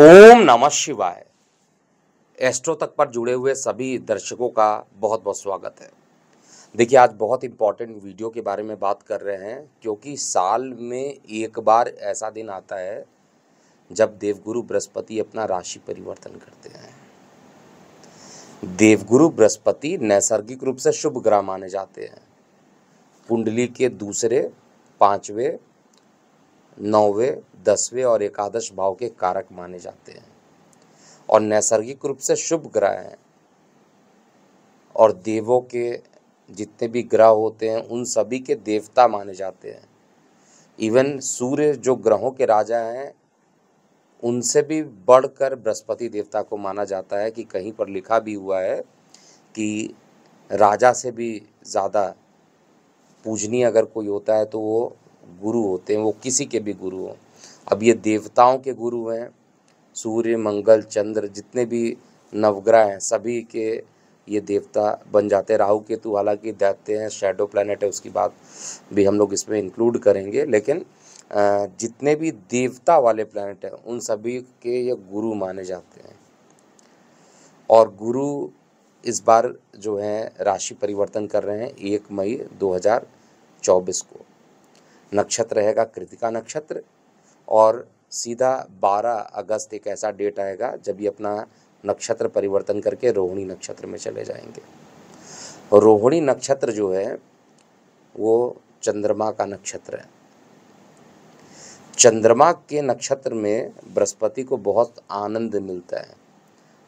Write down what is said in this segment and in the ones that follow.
ओम नमः शिवाय एस्ट्रो तक पर जुड़े हुए सभी दर्शकों का बहुत बहुत स्वागत है देखिए आज बहुत इम्पॉर्टेंट वीडियो के बारे में बात कर रहे हैं क्योंकि साल में एक बार ऐसा दिन आता है जब देवगुरु बृहस्पति अपना राशि परिवर्तन करते हैं देवगुरु बृहस्पति नैसर्गिक रूप से शुभ ग्रह माने जाते हैं कुंडली के दूसरे पांचवें नौवे दसवें और एकादश भाव के कारक माने जाते हैं और नैसर्गिक रूप से शुभ ग्रह हैं और देवों के जितने भी ग्रह होते हैं उन सभी के देवता माने जाते हैं इवन सूर्य जो ग्रहों के राजा हैं उनसे भी बढ़कर बृहस्पति देवता को माना जाता है कि कहीं पर लिखा भी हुआ है कि राजा से भी ज़्यादा पूजनीय अगर कोई होता है तो वो गुरु होते हैं वो किसी के भी गुरु हों अब ये देवताओं के गुरु हैं सूर्य मंगल चंद्र जितने भी नवग्रह हैं सभी के ये देवता बन जाते हैं राहु केतु हालांकि दैत्य हैं शेडो प्लानट है उसकी बात भी हम लोग इसमें इंक्लूड करेंगे लेकिन जितने भी देवता वाले प्लानट हैं उन सभी के ये गुरु माने जाते हैं और गुरु इस बार जो है राशि परिवर्तन कर रहे हैं एक मई 2024 को नक्षत्र रहेगा कृतिका नक्षत्र और सीधा 12 अगस्त एक ऐसा डेट आएगा जब ये अपना नक्षत्र परिवर्तन करके रोहिणी नक्षत्र में चले जाएंगे रोहिणी नक्षत्र जो है वो चंद्रमा का नक्षत्र है चंद्रमा के नक्षत्र में बृहस्पति को बहुत आनंद मिलता है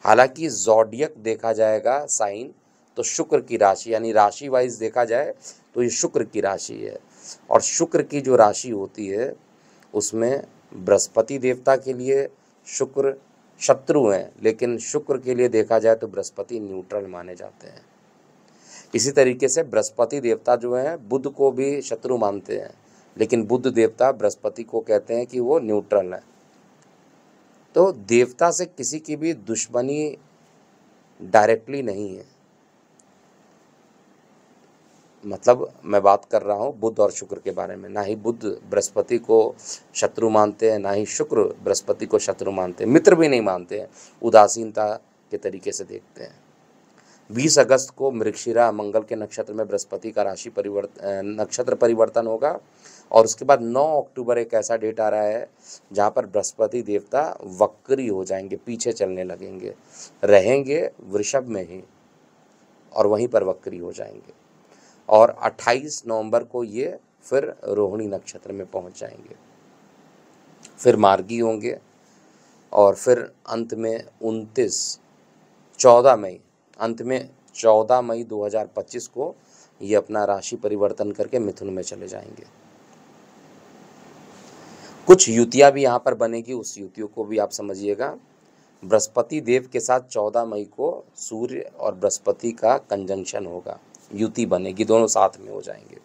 हालांकि जोडियक देखा जाएगा साइन तो शुक्र की राशि यानी राशि वाइज देखा जाए तो ये शुक्र की राशि है और शुक्र की जो राशि होती है उसमें बृहस्पति देवता के लिए शुक्र शत्रु हैं लेकिन शुक्र के लिए देखा जाए तो बृहस्पति न्यूट्रल माने जाते हैं इसी तरीके से बृहस्पति देवता जो हैं बुद्ध को भी शत्रु मानते हैं लेकिन बुद्ध देवता बृहस्पति को कहते हैं कि वो न्यूट्रल है तो देवता से किसी की भी दुश्मनी डायरेक्टली नहीं है मतलब मैं बात कर रहा हूँ बुद्ध और शुक्र के बारे में ना ही बुद्ध बृहस्पति को शत्रु मानते हैं ना ही शुक्र बृहस्पति को शत्रु मानते हैं मित्र भी नहीं मानते हैं उदासीनता के तरीके से देखते हैं 20 अगस्त को मृक्षिरा मंगल के नक्षत्र में बृहस्पति का राशि परिवर्तन नक्षत्र परिवर्तन होगा और उसके बाद 9 अक्टूबर एक ऐसा डेट आ रहा है जहाँ पर बृहस्पति देवता वक्री हो जाएंगे पीछे चलने लगेंगे रहेंगे वृषभ में ही और वहीं पर वक्री हो जाएंगे और 28 नवंबर को ये फिर रोहिणी नक्षत्र में पहुंच जाएंगे फिर मार्गी होंगे और फिर अंत में उनतीस चौदह मई अंत में चौदह मई 2025 को ये अपना राशि परिवर्तन करके मिथुन में चले जाएंगे कुछ युतियाँ भी यहाँ पर बनेगी उस युतियों को भी आप समझिएगा बृहस्पति देव के साथ चौदह मई को सूर्य और बृहस्पति का कंजंक्शन होगा युति बनेगी दोनों साथ में हो जाएंगे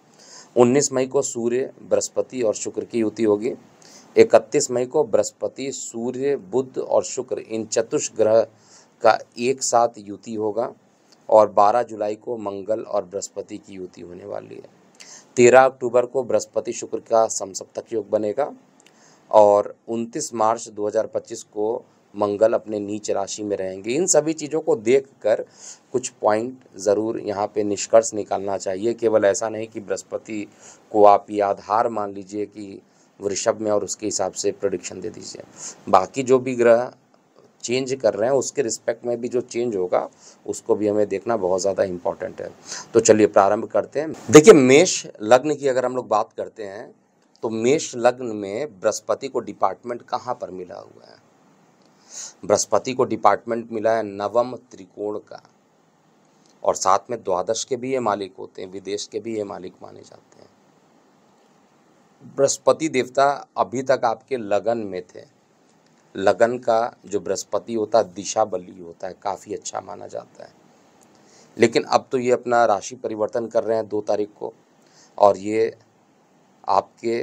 19 मई को सूर्य बृहस्पति और शुक्र की युति होगी 31 मई को बृहस्पति सूर्य बुद्ध और शुक्र इन चतुष ग्रह का एक साथ युति होगा और 12 जुलाई को मंगल और बृहस्पति की युति होने वाली है 13 अक्टूबर को बृहस्पति शुक्र का समसप्तक योग बनेगा और 29 मार्च 2025 को मंगल अपने नीच राशि में रहेंगे इन सभी चीज़ों को देख कर कुछ पॉइंट ज़रूर यहाँ पे निष्कर्ष निकालना चाहिए केवल ऐसा नहीं कि बृहस्पति को आप ये आधार मान लीजिए कि वृषभ में और उसके हिसाब से प्रोडिक्शन दे दीजिए बाकी जो भी ग्रह चेंज कर रहे हैं उसके रिस्पेक्ट में भी जो चेंज होगा उसको भी हमें देखना बहुत ज़्यादा इम्पॉर्टेंट है तो चलिए प्रारंभ करते हैं देखिए मेष लग्न की अगर हम लोग बात करते हैं तो मेष लग्न में बृहस्पति को डिपार्टमेंट कहाँ पर मिला हुआ है बृहस्पति को डिपार्टमेंट मिला है नवम त्रिकोण का और साथ में द्वादश के भी ये मालिक होते हैं विदेश के भी ये मालिक माने जाते हैं बृहस्पति देवता अभी तक आपके लगन में थे लगन का जो बृहस्पति होता है दिशा बली होता है काफ़ी अच्छा माना जाता है लेकिन अब तो ये अपना राशि परिवर्तन कर रहे हैं दो तारीख को और ये आपके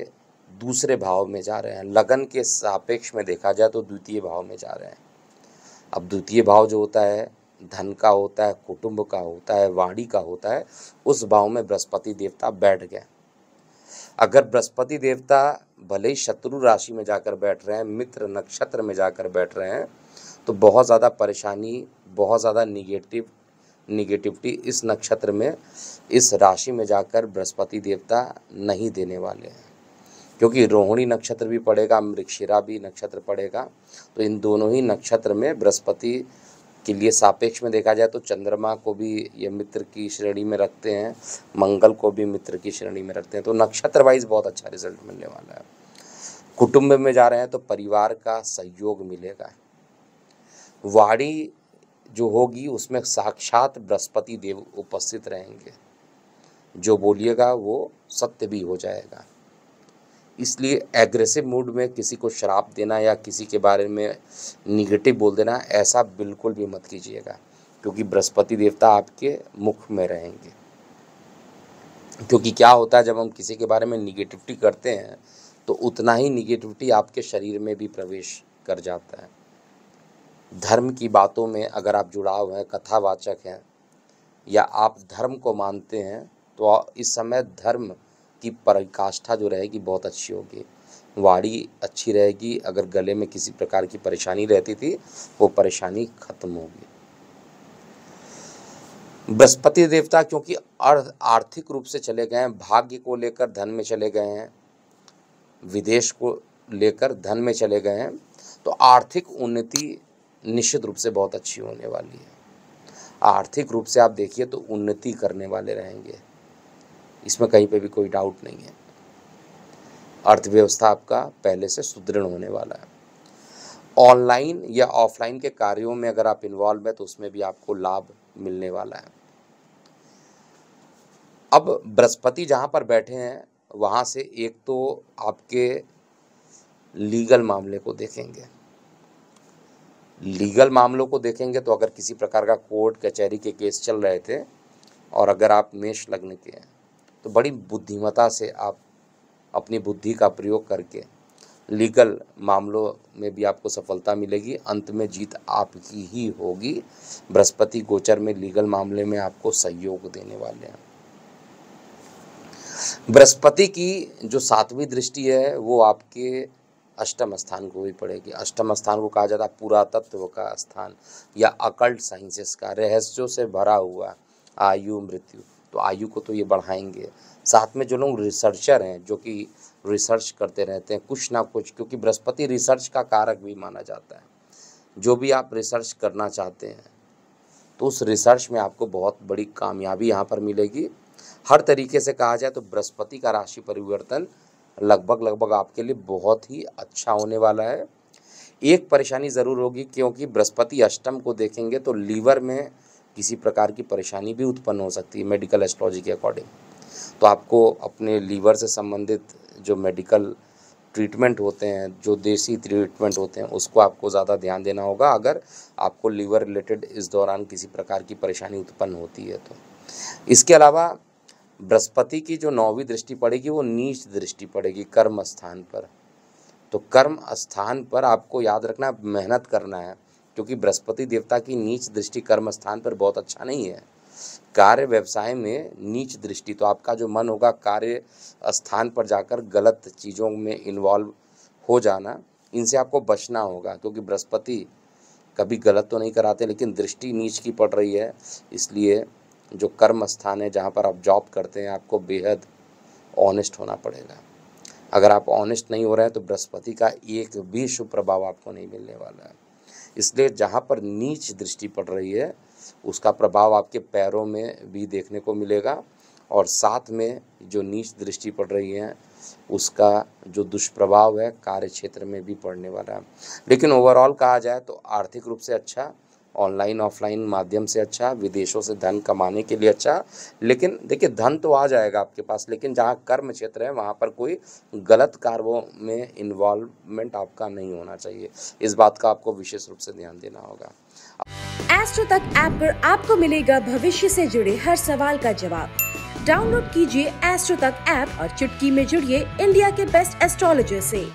दूसरे भाव में जा रहे हैं लगन के सापेक्ष में देखा जाए तो द्वितीय भाव में जा रहे हैं अब द्वितीय भाव जो होता है धन का होता है कुटुंब का होता है वाणी का होता है उस भाव में बृहस्पति देवता बैठ गए अगर बृहस्पति देवता भले ही शत्रु राशि में जाकर बैठ रहे हैं मित्र नक्षत्र में जाकर बैठ रहे हैं तो बहुत ज़्यादा परेशानी बहुत ज़्यादा निगेटिव निगेटिविटी इस नक्षत्र में इस राशि में जाकर बृहस्पति देवता नहीं देने वाले हैं क्योंकि रोहिणी नक्षत्र भी पड़ेगा मृक्षिरा भी नक्षत्र पड़ेगा तो इन दोनों ही नक्षत्र में बृहस्पति के लिए सापेक्ष में देखा जाए तो चंद्रमा को भी ये मित्र की श्रेणी में रखते हैं मंगल को भी मित्र की श्रेणी में रखते हैं तो नक्षत्र वाइज बहुत अच्छा रिजल्ट मिलने वाला है कुटुंब में जा रहे हैं तो परिवार का सहयोग मिलेगा वाणी जो होगी उसमें साक्षात बृहस्पति देव उपस्थित रहेंगे जो बोलिएगा वो सत्य भी हो जाएगा इसलिए एग्रेसिव मूड में किसी को शराब देना या किसी के बारे में निगेटिव बोल देना ऐसा बिल्कुल भी मत कीजिएगा क्योंकि बृहस्पति देवता आपके मुख में रहेंगे क्योंकि क्या होता है जब हम किसी के बारे में निगेटिविटी करते हैं तो उतना ही निगेटिविटी आपके शरीर में भी प्रवेश कर जाता है धर्म की बातों में अगर आप जुड़ाव हैं कथावाचक हैं या आप धर्म को मानते हैं तो इस समय धर्म की पराकाष्ठा जो रहेगी बहुत अच्छी होगी वाड़ी अच्छी रहेगी अगर गले में किसी प्रकार की परेशानी रहती थी वो परेशानी खत्म होगी बृहस्पति देवता क्योंकि अर्थ आर्थिक रूप से चले गए हैं भाग्य को लेकर धन में चले गए हैं विदेश को लेकर धन में चले गए हैं तो आर्थिक उन्नति निश्चित रूप से बहुत अच्छी होने वाली है आर्थिक रूप से आप देखिए तो उन्नति करने वाले रहेंगे इसमें कहीं पे भी कोई डाउट नहीं है अर्थव्यवस्था आपका पहले से सुदृढ़ होने वाला है ऑनलाइन या ऑफलाइन के कार्यों में अगर आप इन्वॉल्व हैं तो उसमें भी आपको लाभ मिलने वाला है अब बृहस्पति जहां पर बैठे हैं वहां से एक तो आपके लीगल मामले को देखेंगे लीगल मामलों को देखेंगे तो अगर किसी प्रकार का कोर्ट कचहरी के केस चल रहे थे और अगर आप मेष लगने के हैं तो बड़ी बुद्धिमता से आप अपनी बुद्धि का प्रयोग करके लीगल मामलों में भी आपको सफलता मिलेगी अंत में जीत आपकी ही होगी बृहस्पति गोचर में लीगल मामले में आपको सहयोग देने वाले हैं बृहस्पति की जो सातवीं दृष्टि है वो आपके अष्टम स्थान को भी पड़ेगी अष्टम स्थान को कहा जाता है पुरातत्व का स्थान या अकल्ट साइंसेस का रहस्यों से भरा हुआ आयु मृत्यु तो आयु को तो ये बढ़ाएंगे साथ में जो लोग रिसर्चर हैं जो कि रिसर्च करते रहते हैं कुछ ना कुछ क्योंकि बृहस्पति रिसर्च का कारक भी माना जाता है जो भी आप रिसर्च करना चाहते हैं तो उस रिसर्च में आपको बहुत बड़ी कामयाबी यहाँ पर मिलेगी हर तरीके से कहा जाए तो बृहस्पति का राशि परिवर्तन लगभग लगभग आपके लिए बहुत ही अच्छा होने वाला है एक परेशानी ज़रूर होगी क्योंकि बृहस्पति अष्टम को देखेंगे तो लीवर में किसी प्रकार की परेशानी भी उत्पन्न हो सकती है मेडिकल एस्ट्रोलॉजी के अकॉर्डिंग तो आपको अपने लीवर से संबंधित जो मेडिकल ट्रीटमेंट होते हैं जो देसी ट्रीटमेंट होते हैं उसको आपको ज़्यादा ध्यान देना होगा अगर आपको लीवर रिलेटेड इस दौरान किसी प्रकार की परेशानी उत्पन्न होती है तो इसके अलावा बृहस्पति की जो नौवीं दृष्टि पड़ेगी वो नीच दृष्टि पड़ेगी कर्म स्थान पर तो कर्म स्थान पर आपको याद रखना मेहनत करना है क्योंकि बृहस्पति देवता की नीच दृष्टि कर्म स्थान पर बहुत अच्छा नहीं है कार्य व्यवसाय में नीच दृष्टि तो आपका जो मन होगा कार्य स्थान पर जाकर गलत चीज़ों में इन्वॉल्व हो जाना इनसे आपको बचना होगा क्योंकि बृहस्पति कभी गलत तो नहीं कराते लेकिन दृष्टि नीच की पड़ रही है इसलिए जो कर्म स्थान है जहाँ पर आप जॉब करते हैं आपको बेहद ऑनेस्ट होना पड़ेगा अगर आप ऑनेस्ट नहीं हो रहे हैं तो बृहस्पति का एक भी शुभ प्रभाव आपको नहीं मिलने वाला है इसलिए जहाँ पर नीच दृष्टि पड़ रही है उसका प्रभाव आपके पैरों में भी देखने को मिलेगा और साथ में जो नीच दृष्टि पड़ रही है उसका जो दुष्प्रभाव है कार्य क्षेत्र में भी पड़ने वाला है लेकिन ओवरऑल कहा जाए तो आर्थिक रूप से अच्छा ऑनलाइन ऑफलाइन माध्यम से अच्छा विदेशों से धन कमाने के लिए अच्छा लेकिन देखिए धन तो आ जाएगा आपके पास लेकिन जहाँ कर्म क्षेत्र है वहाँ पर कोई गलत कार्यों में इन्वॉल्वमेंट आपका नहीं होना चाहिए इस बात का आपको विशेष रूप से ध्यान देना होगा एस्ट्रो तक ऐप पर आपको मिलेगा भविष्य से जुड़े हर सवाल का जवाब डाउनलोड कीजिए एस्ट्रो तक ऐप और चुटकी में जुड़िए इंडिया के बेस्ट एस्ट्रोलॉजर से